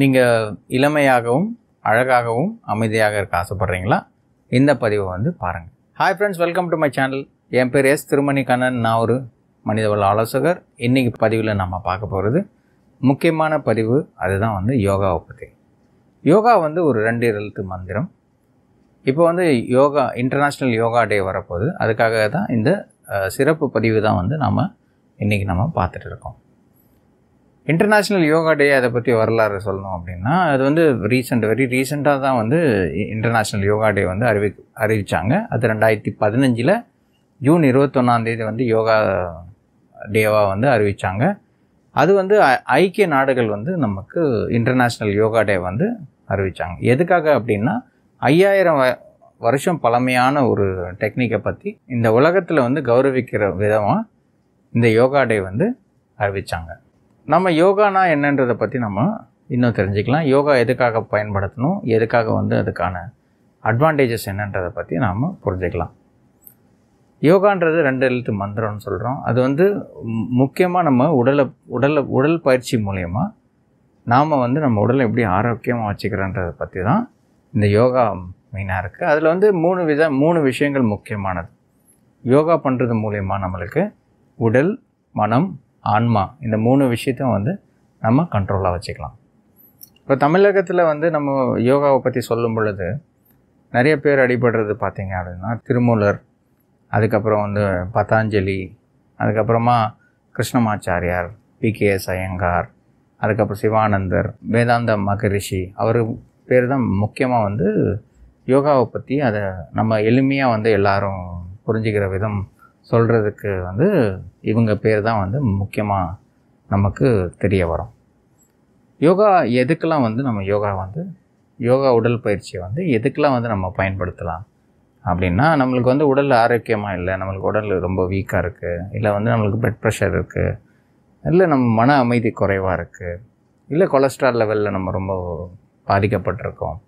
நீங்கள் இளமையாகவும் அழகாகவும் அமைதியாக இருக்க ஆசைப்பட்றீங்களா இந்த பதிவை வந்து பாருங்கள் hi friends welcome to my channel என் பேர் எஸ் திருமணி கண்ணன் நான் ஒரு மனிதவள ஆலோசகர் இன்றைக்கி பதிவில் நம்ம பார்க்க போகிறது முக்கியமான பதிவு அதுதான் வந்து யோகாவை பற்றி யோகா வந்து ஒரு ரெண்டு எழுத்து மந்திரம் இப்போ வந்து யோகா இன்டர்நேஷ்னல் யோகா டே வரப்போகுது அதுக்காக தான் இந்த சிறப்பு பதிவு தான் வந்து நம்ம இன்றைக்கி நம்ம பார்த்துட்டு இருக்கோம் இன்டர்நேஷ்னல் யோகா டே அதை பற்றி வரலாறு சொல்லணும் அப்படின்னா அது வந்து ரீசெண்ட் வெரி ரீசெண்டாக தான் வந்து இன்டர்நேஷ்னல் யோகா டே வந்து அறிவி அறிவித்தாங்க அது ரெண்டாயிரத்தி பதினஞ்சில் ஜூன் இருபத்தொன்னாந்தேதி வந்து யோகா டேவாக வந்து அறிவித்தாங்க அது வந்து ஐக்கிய நாடுகள் வந்து நமக்கு இன்டர்நேஷ்னல் யோகா டே வந்து அறிவித்தாங்க எதுக்காக அப்படின்னா ஐயாயிரம் வருஷம் பழமையான ஒரு டெக்னிக்கை பற்றி இந்த உலகத்தில் வந்து கௌரவிக்கிற விதமாக இந்த யோகா டே வந்து அறிவித்தாங்க நம்ம யோகானா என்னன்றதை பற்றி நம்ம இன்னும் தெரிஞ்சுக்கலாம் யோகா எதுக்காக பயன்படுத்தணும் எதுக்காக வந்து அதுக்கான அட்வான்டேஜஸ் என்னன்றதை பற்றி நாம் புரிஞ்சுக்கலாம் யோகான்றது ரெண்டு எழுத்து மந்திரம்னு சொல்கிறோம் அது வந்து முக்கியமாக நம்ம உடலை உடலை உடல் பயிற்சி மூலயமா நாம் வந்து நம்ம உடலை எப்படி ஆரோக்கியமாக வச்சுக்கிறோன்றதை பற்றி தான் இந்த யோகா மெயினாக இருக்குது அதில் வந்து மூணு வித மூணு விஷயங்கள் முக்கியமானது யோகா பண்ணுறது மூலயமா நம்மளுக்கு உடல் மனம் ஆன்மா இந்த மூணு விஷயத்தையும் வந்து நம்ம கண்ட்ரோலாக வச்சுக்கலாம் இப்போ தமிழகத்தில் வந்து நம்ம யோகாவை பற்றி சொல்லும் பொழுது நிறைய பேர் அடிபடுறது பார்த்திங்க அப்படின்னா திருமூலர் அதுக்கப்புறம் வந்து பதாஞ்சலி அதுக்கப்புறமா Krishnamachariar B K S Iyengar அதுக்கப்புறம் சிவானந்தர் வேதாந்த மகரிஷி அவர் பேர் தான் முக்கியமாக வந்து யோகாவை பற்றி அதை நம்ம எளிமையாக வந்து எல்லோரும் புரிஞ்சுக்கிற விதம் சொல்கிறதுக்கு வந்து இவங்க பேர் தான் வந்து முக்கியமாக நமக்கு தெரிய வரும் யோகா எதுக்கெல்லாம் வந்து நம்ம யோகா வந்து யோகா உடல் பயிற்சியை வந்து எதுக்கெல்லாம் வந்து நம்ம பயன்படுத்தலாம் அப்படின்னா நம்மளுக்கு வந்து உடல் ஆரோக்கியமாக இல்லை நம்மளுக்கு உடல் ரொம்ப வீக்காக இருக்குது இல்லை வந்து நம்மளுக்கு பிளட் ப்ரெஷர் இருக்குது இல்லை நம்ம மன அமைதி குறைவாக இருக்குது இல்லை கொலஸ்ட்ரால் லெவலில் நம்ம ரொம்ப பாதிக்கப்பட்டிருக்கோம்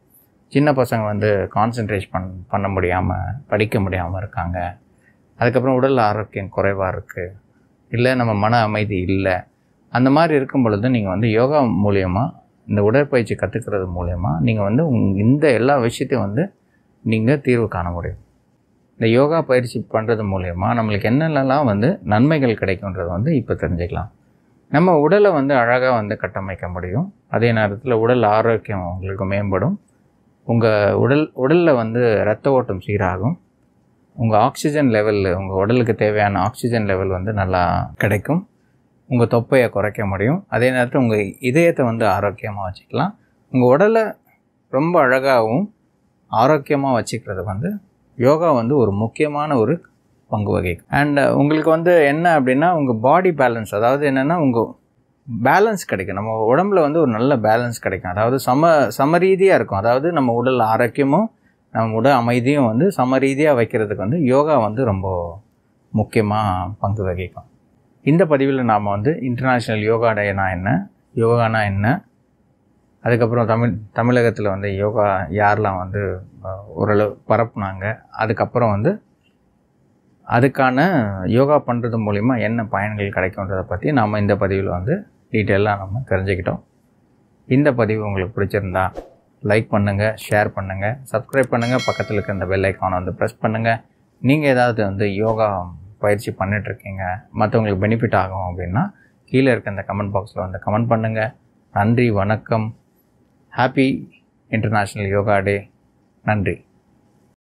சின்ன பசங்க வந்து கான்சென்ட்ரேஷன் பண் பண்ண முடியாமல் படிக்க முடியாமல் இருக்காங்க அதுக்கப்புறம் உடல் ஆரோக்கியம் குறைவாக இருக்குது இல்லை நம்ம மன அமைதி இல்லை அந்த மாதிரி இருக்கும் பொழுது நீங்கள் வந்து யோகா மூலியமாக இந்த உடற்பயிற்சி கற்றுக்கிறது மூலயமா நீங்கள் வந்து இந்த எல்லா விஷயத்தையும் வந்து நீங்கள் தீர்வு காண முடியும் இந்த யோகா பயிற்சி பண்ணுறது மூலயமா நம்மளுக்கு என்னென்னலாம் வந்து நன்மைகள் கிடைக்குன்றது வந்து இப்போ தெரிஞ்சுக்கலாம் நம்ம உடலை வந்து அழகாக வந்து கட்டமைக்க முடியும் அதே நேரத்தில் உடல் ஆரோக்கியம் உங்களுக்கு மேம்படும் உங்கள் உடல் உடலில் வந்து ரத்த ஓட்டம் சீராகும் உங்கள் ஆக்சிஜன் லெவல் உங்கள் உடலுக்கு தேவையான ஆக்சிஜன் லெவல் வந்து நல்லா கிடைக்கும் உங்கள் தொப்பையை குறைக்க முடியும் அதே நேரத்தில் உங்கள் இதயத்தை வந்து ஆரோக்கியமாக வச்சுக்கலாம் உங்கள் உடலை ரொம்ப அழகாகவும் ஆரோக்கியமாக வச்சுக்கிறது வந்து யோகா வந்து ஒரு முக்கியமான ஒரு பங்கு வகை அண்ட் உங்களுக்கு வந்து என்ன அப்படின்னா உங்கள் பாடி பேலன்ஸ் அதாவது என்னென்னா உங்கள் பேலன்ஸ் கிடைக்கும் நம்ம உடம்புல வந்து ஒரு நல்ல பேலன்ஸ் கிடைக்கும் அதாவது சம சமரீதியாக இருக்கும் அதாவது நம்ம உடல் ஆரோக்கியமும் நம்மளோட அமைதியும் வந்து சமரீதியாக வைக்கிறதுக்கு வந்து யோகா வந்து ரொம்ப முக்கியமாக பங்கு வகிக்கும் இந்த பதிவில் நாம் வந்து இன்டர்நேஷ்னல் யோகா டேனா என்ன யோகானா என்ன அதுக்கப்புறம் தமிழ் தமிழகத்தில் வந்து யோகா யாரெலாம் வந்து ஓரளவு பரப்புனாங்க அதுக்கப்புறம் வந்து அதுக்கான யோகா பண்ணுறது மூலிமா என்ன பயன்கள் கிடைக்குன்றதை பற்றி நாம் இந்த பதிவில் வந்து டீட்டெயிலாக நம்ம தெரிஞ்சுக்கிட்டோம் இந்த பதிவு உங்களுக்கு பிடிச்சிருந்தா லைக் பண்ணுங்கள் ஷேர் பண்ணுங்கள் சப்ஸ்கிரைப் பண்ணுங்கள் பக்கத்தில் இருக்க அந்த பெல் ஐக்கானை வந்து ப்ரெஸ் பண்ணுங்கள் நீங்கள் ஏதாவது வந்து யோகா பயிற்சி பண்ணிகிட்ருக்கீங்க மற்றவங்களுக்கு பெனிஃபிட் ஆகும் அப்படின்னா கீழே இருக்க இந்த கமெண்ட் பாக்ஸில் வந்து கமெண்ட் பண்ணுங்கள் நன்றி வணக்கம் ஹாப்பி இன்டர்நேஷ்னல் யோகா டே நன்றி